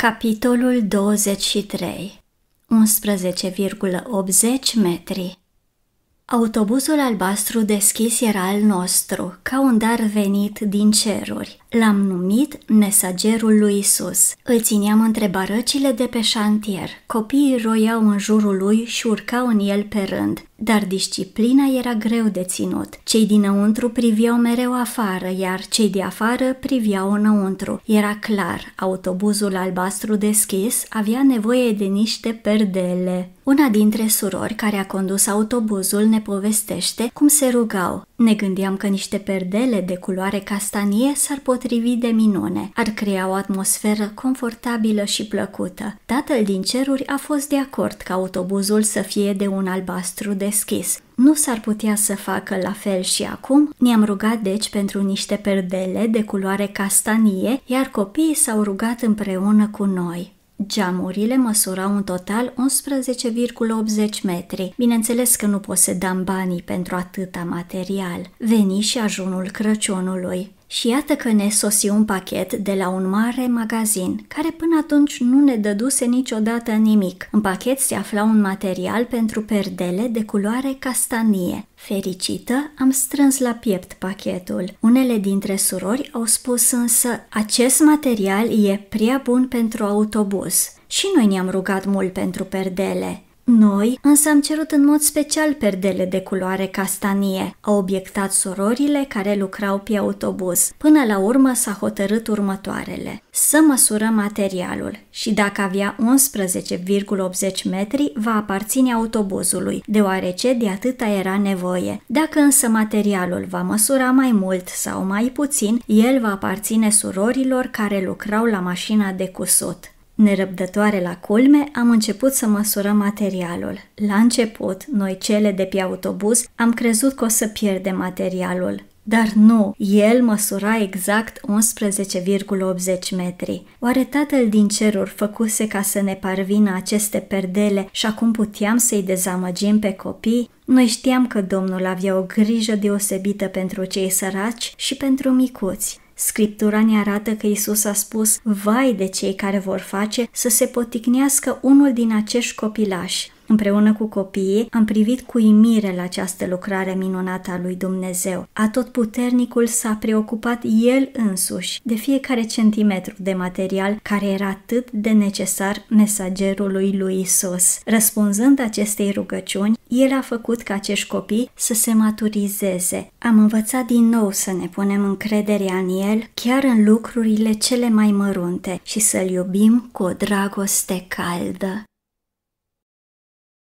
Capitolul 23 11,80 metri Autobuzul albastru deschis era al nostru, ca un dar venit din ceruri, L-am numit mesagerul lui Isus. Îl țineam între barăcile de pe șantier. Copiii roiau în jurul lui și urcau în el pe rând, dar disciplina era greu de ținut. Cei dinăuntru priveau mereu afară, iar cei de afară priveau înăuntru. Era clar, autobuzul albastru deschis avea nevoie de niște perdele. Una dintre surori care a condus autobuzul ne povestește cum se rugau. Ne gândeam că niște perdele de culoare castanie s-ar potrivi de minune, ar crea o atmosferă confortabilă și plăcută. Tatăl din ceruri a fost de acord ca autobuzul să fie de un albastru deschis. Nu s-ar putea să facă la fel și acum, ne-am rugat deci pentru niște perdele de culoare castanie, iar copiii s-au rugat împreună cu noi. Geamurile măsurau în total 11,80 metri. Bineînțeles că nu posedam banii pentru atâta material. Veni și ajunul Crăciunului. Și iată că ne sosi un pachet de la un mare magazin, care până atunci nu ne dăduse niciodată nimic. În pachet se afla un material pentru perdele de culoare castanie. Fericită, am strâns la piept pachetul. Unele dintre surori au spus însă, acest material e prea bun pentru autobuz. Și noi ne-am rugat mult pentru perdele. Noi însă am cerut în mod special perdele de culoare castanie, au obiectat surorile care lucrau pe autobuz. Până la urmă s-a hotărât următoarele. Să măsurăm materialul și dacă avea 11,80 metri, va aparține autobuzului, deoarece de atâta era nevoie. Dacă însă materialul va măsura mai mult sau mai puțin, el va aparține surorilor care lucrau la mașina de cusut. Nerăbdătoare la culme, am început să măsurăm materialul. La început, noi cele de pe autobuz am crezut că o să pierdem materialul, dar nu, el măsura exact 11,80 metri. Oare tatăl din ceruri făcuse ca să ne parvină aceste perdele și acum puteam să-i dezamăgim pe copii? Noi știam că domnul avea o grijă deosebită pentru cei săraci și pentru micuți. Scriptura ne arată că Isus a spus, vai de cei care vor face să se poticnească unul din acești copilași. Împreună cu copiii am privit cu imire la această lucrare minunată a lui Dumnezeu. puternicul s-a preocupat el însuși de fiecare centimetru de material care era atât de necesar mesagerului lui Isus. Răspunzând acestei rugăciuni, el a făcut ca acești copii să se maturizeze. Am învățat din nou să ne punem încrederea în el, chiar în lucrurile cele mai mărunte, și să-l iubim cu o dragoste caldă.